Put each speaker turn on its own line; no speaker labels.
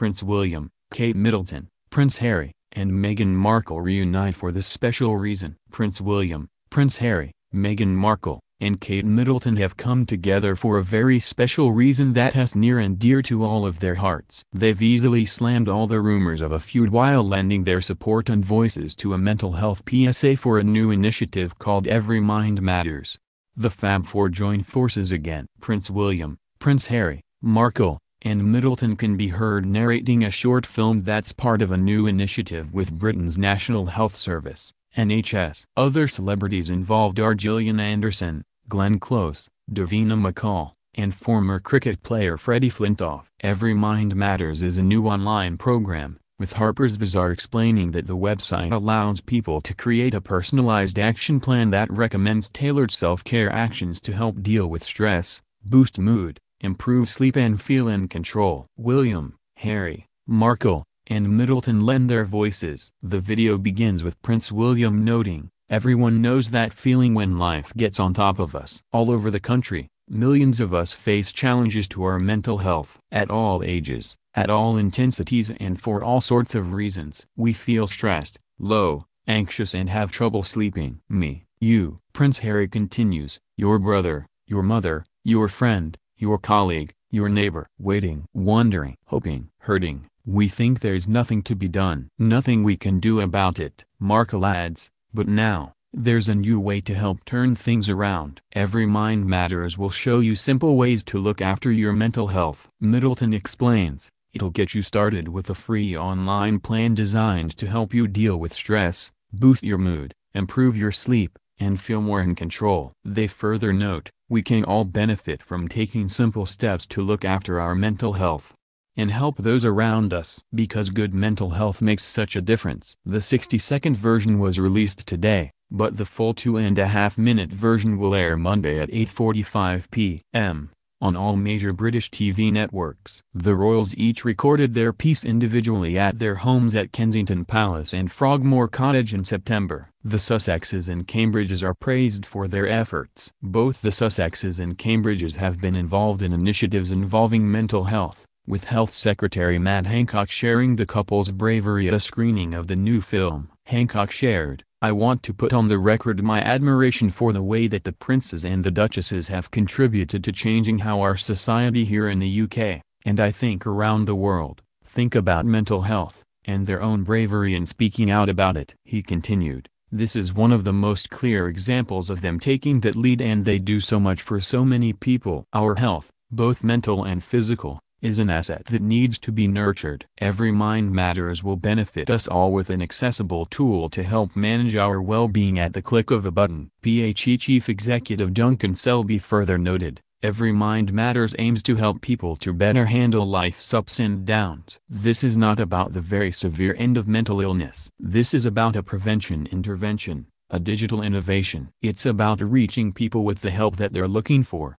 Prince William, Kate Middleton, Prince Harry, and Meghan Markle reunite for this special reason. Prince William, Prince Harry, Meghan Markle, and Kate Middleton have come together for a very special reason that has near and dear to all of their hearts. They've easily slammed all the rumors of a feud while lending their support and voices to a mental health PSA for a new initiative called Every Mind Matters. The Fab Four join forces again. Prince William, Prince Harry, Markle, and Middleton can be heard narrating a short film that's part of a new initiative with Britain's National Health Service, NHS. Other celebrities involved are Gillian Anderson, Glenn Close, Davina McCall, and former cricket player Freddie Flintoff. Every Mind Matters is a new online program, with Harper's Bazaar explaining that the website allows people to create a personalized action plan that recommends tailored self-care actions to help deal with stress, boost mood, improve sleep and feel in control. William, Harry, Markle, and Middleton lend their voices. The video begins with Prince William noting, Everyone knows that feeling when life gets on top of us. All over the country, millions of us face challenges to our mental health. At all ages, at all intensities and for all sorts of reasons. We feel stressed, low, anxious and have trouble sleeping. Me, you, Prince Harry continues, your brother, your mother, your friend, your colleague, your neighbor. Waiting, wondering, hoping, hurting, we think there's nothing to be done. Nothing we can do about it. Markle adds, but now, there's a new way to help turn things around. Every Mind Matters will show you simple ways to look after your mental health. Middleton explains, it'll get you started with a free online plan designed to help you deal with stress, boost your mood, improve your sleep, and feel more in control. They further note, we can all benefit from taking simple steps to look after our mental health and help those around us because good mental health makes such a difference. The 60 second version was released today, but the full two and a half minute version will air Monday at 8.45 p.m on all major British TV networks. The royals each recorded their piece individually at their homes at Kensington Palace and Frogmore Cottage in September. The Sussexes and Cambridges are praised for their efforts. Both the Sussexes and Cambridges have been involved in initiatives involving mental health with Health Secretary Matt Hancock sharing the couple's bravery at a screening of the new film. Hancock shared, I want to put on the record my admiration for the way that the princes and the duchesses have contributed to changing how our society here in the UK, and I think around the world, think about mental health, and their own bravery in speaking out about it. He continued, this is one of the most clear examples of them taking that lead and they do so much for so many people. Our health, both mental and physical, is an asset that needs to be nurtured. Every Mind Matters will benefit us all with an accessible tool to help manage our well-being at the click of a button. PHE Chief Executive Duncan Selby further noted, Every Mind Matters aims to help people to better handle life's ups and downs. This is not about the very severe end of mental illness. This is about a prevention intervention, a digital innovation. It's about reaching people with the help that they're looking for.